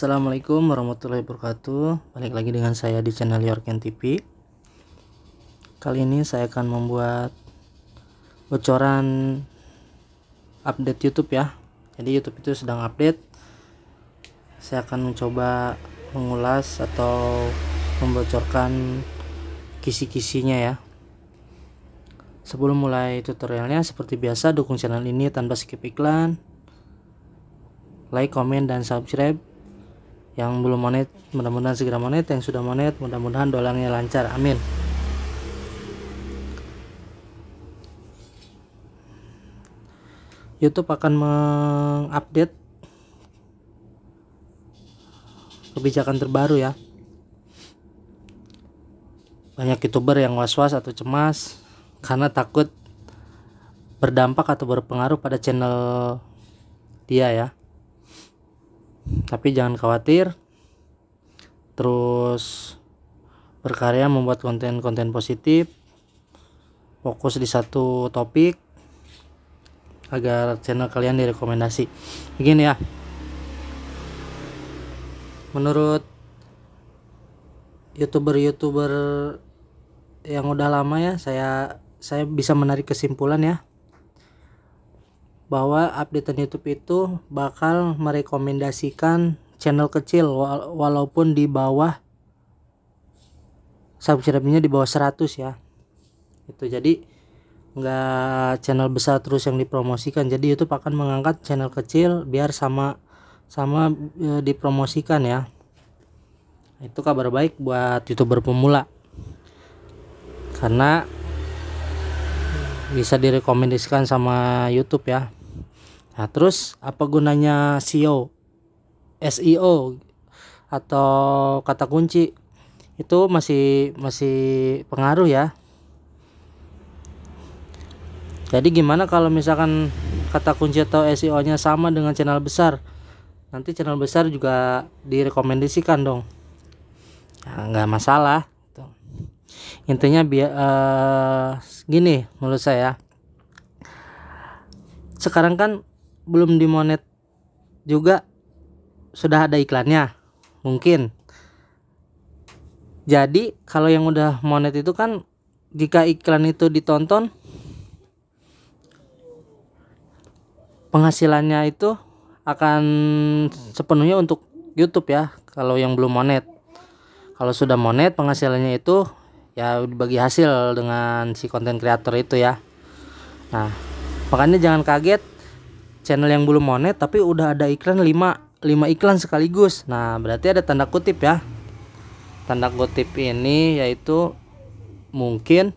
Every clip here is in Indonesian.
Assalamualaikum warahmatullahi wabarakatuh Balik lagi dengan saya di channel Yorken TV Kali ini saya akan membuat Bocoran Update Youtube ya Jadi Youtube itu sedang update Saya akan mencoba Mengulas atau Membocorkan Kisi-kisinya ya Sebelum mulai tutorialnya, seperti biasa dukung channel ini tanpa skip iklan, like, komen, dan subscribe yang belum manet mudah-mudahan segera manet yang sudah manet mudah-mudahan dolangnya lancar amin YouTube akan mengupdate kebijakan terbaru ya banyak youtuber yang was-was atau cemas karena takut berdampak atau berpengaruh pada channel dia ya tapi jangan khawatir terus berkarya membuat konten-konten positif fokus di satu topik agar channel kalian direkomendasi begini ya menurut youtuber-youtuber yang udah lama ya saya saya bisa menarik kesimpulan ya bahwa updatean YouTube itu bakal merekomendasikan channel kecil walaupun di bawah subscribe-nya di bawah 100 ya itu jadi nggak channel besar terus yang dipromosikan jadi YouTube akan mengangkat channel kecil biar sama sama e, dipromosikan ya itu kabar baik buat youtuber pemula karena bisa direkomendasikan sama YouTube ya Nah, terus apa gunanya SEO? SEO atau kata kunci itu masih masih pengaruh ya. Jadi gimana kalau misalkan kata kunci atau SEO-nya sama dengan channel besar? Nanti channel besar juga direkomendasikan dong. Ya, nggak masalah. Intinya biar uh, eh, gini menurut saya. Sekarang kan belum dimonet juga sudah ada iklannya mungkin jadi kalau yang udah monet itu kan jika iklan itu ditonton penghasilannya itu akan sepenuhnya untuk YouTube ya kalau yang belum monet kalau sudah monet penghasilannya itu ya dibagi hasil dengan si konten kreator itu ya nah makanya jangan kaget channel yang belum monet tapi udah ada iklan 5 5 iklan sekaligus nah berarti ada tanda kutip ya tanda kutip ini yaitu mungkin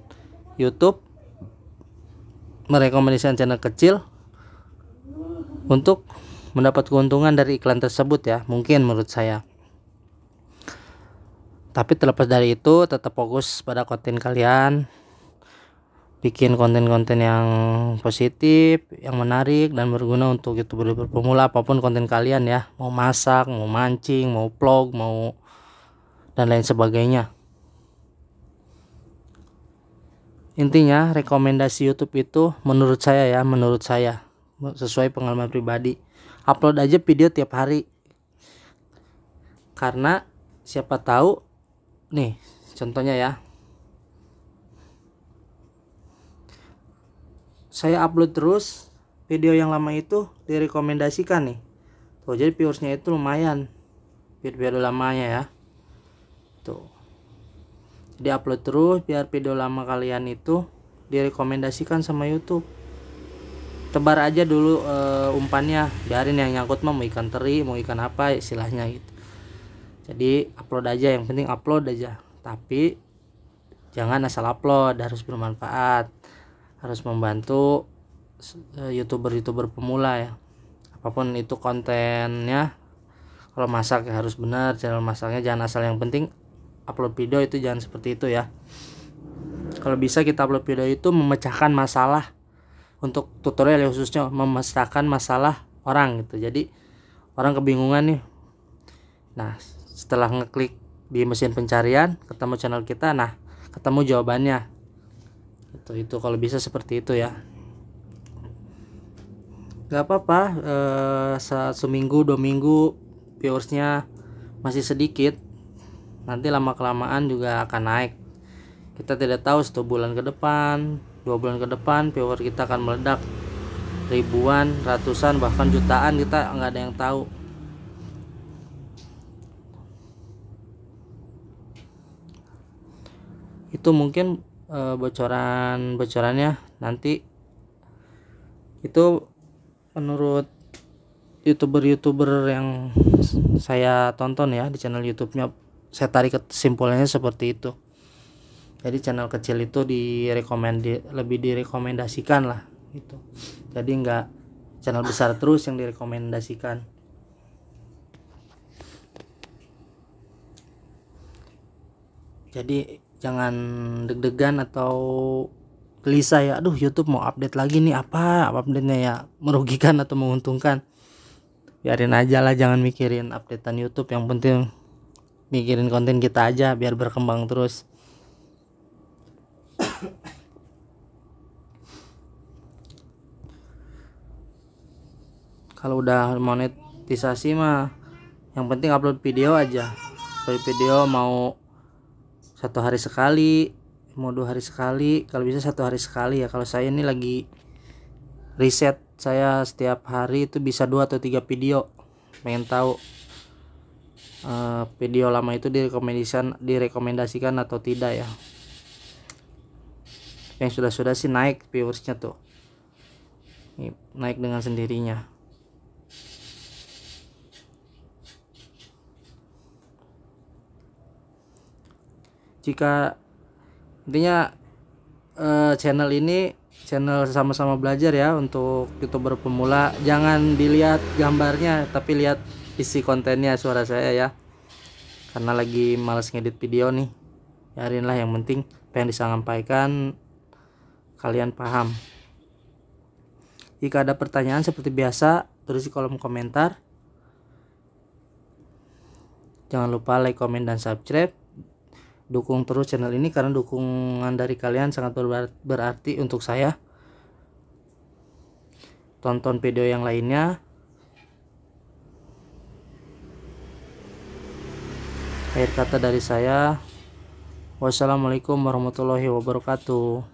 YouTube merekomendasikan channel kecil untuk mendapat keuntungan dari iklan tersebut ya mungkin menurut saya tapi terlepas dari itu tetap fokus pada konten kalian bikin konten-konten yang positif, yang menarik dan berguna untuk youtuber pemula apapun konten kalian ya, mau masak, mau mancing, mau vlog, mau dan lain sebagainya. Intinya rekomendasi YouTube itu menurut saya ya, menurut saya sesuai pengalaman pribadi. Upload aja video tiap hari. Karena siapa tahu nih contohnya ya saya upload terus video yang lama itu direkomendasikan nih tuh jadi viewersnya itu lumayan biar video lamanya ya tuh jadi upload terus biar video lama kalian itu direkomendasikan sama YouTube tebar aja dulu e, umpannya biarin yang nyangkut mau ikan teri mau ikan apa istilahnya gitu jadi upload aja yang penting upload aja tapi jangan asal upload harus bermanfaat harus membantu eh, youtuber-youtuber pemula ya apapun itu kontennya kalau masak ya harus benar channel masaknya jangan asal yang penting upload video itu jangan seperti itu ya kalau bisa kita upload video itu memecahkan masalah untuk tutorial ya khususnya memecahkan masalah orang gitu jadi orang kebingungan nih nah setelah ngeklik di mesin pencarian ketemu channel kita nah ketemu jawabannya itu itu kalau bisa seperti itu ya nggak apa-apa uh, saat seminggu dua minggu viewersnya masih sedikit nanti lama kelamaan juga akan naik kita tidak tahu satu bulan ke depan dua bulan ke depan viewer kita akan meledak ribuan ratusan bahkan jutaan kita nggak ada yang tahu itu mungkin Eh, bocoran bocorannya nanti itu menurut youtuber-youtuber yang saya tonton ya di channel YouTube-nya saya tarik kesimpulannya seperti itu. Jadi channel kecil itu direkomend lebih direkomendasikan lah gitu. Jadi nggak channel besar terus yang direkomendasikan. Jadi jangan deg-degan atau gelisah ya aduh YouTube mau update lagi nih apa, apa update nya ya merugikan atau menguntungkan biarin aja lah jangan mikirin updatean YouTube yang penting mikirin konten kita aja biar berkembang terus kalau udah monetisasi mah yang penting upload video aja upload video mau satu hari sekali mau dua hari sekali kalau bisa satu hari sekali ya kalau saya ini lagi riset saya setiap hari itu bisa dua atau tiga video pengen tahu uh, video lama itu direkomendasikan direkomendasikan atau tidak ya yang sudah-sudah sih naik viewersnya tuh naik dengan sendirinya jika intinya uh, channel ini channel sama-sama belajar ya untuk youtuber pemula jangan dilihat gambarnya tapi lihat isi kontennya suara saya ya karena lagi males ngedit video nih yarinlah yang penting pengen disampaikan kalian paham jika ada pertanyaan seperti biasa tulis di kolom komentar jangan lupa like, komen, dan subscribe dukung terus channel ini karena dukungan dari kalian sangat berarti untuk saya tonton video yang lainnya akhir kata dari saya wassalamualaikum warahmatullahi wabarakatuh